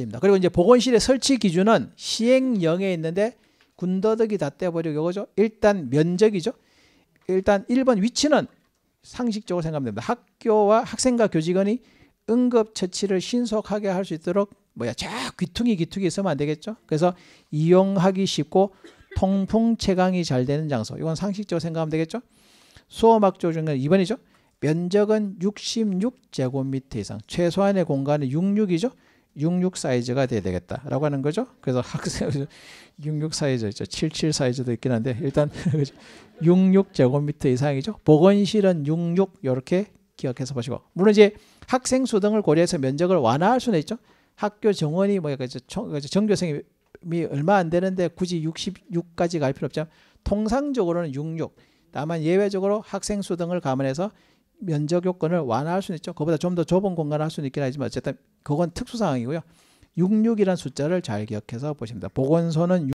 기입니다 그리고 이제 보건실의 설치 기준은 시행령에 있는데 군더더기 다 떼버리고 이거죠. 일단 면적이죠. 일단 1번 위치는 상식적으로 생각하 됩니다. 학교와 학생과 교직원이 응급처치를 신속하게 할 수 있도록 뭐야 쫙 귀퉁이 귀퉁이 있으면 안 되겠죠. 그래서 이용하기 쉽고 통풍 체광이잘 되는 장소. 이건 상식적으로 생각하면 되겠죠. 수어막조 중에 2번이죠. 면적은 66제곱미터 이상 최소한의 공간은 66이죠. 66 사이즈가 돼야 되겠다라고 하는 거죠. 그래서 학생 66 사이즈 있죠. 77 사이즈도 있긴 한데 일단 66 제곱미터 이상이죠. 보건실은 66 이렇게 기억해서 보시고 물론 이제 학생 수 등을 고려해서 면적을 완화할 수는 있죠. 학교 정원이 뭐야 정교생이 얼마 안 되는데 굳이 66까지 갈 필요 없죠. 통상적으로는 66. 다만 예외적으로 학생 수 등을 감안해서 면적 요건을 완화할 수는 있죠. 그보다 좀 더 좁은 공간을 할 수는 있긴 하지만 어쨌든 그건 특수 상황이고요. 66이라는 숫자를 잘 기억해서 보십니다. 보건소는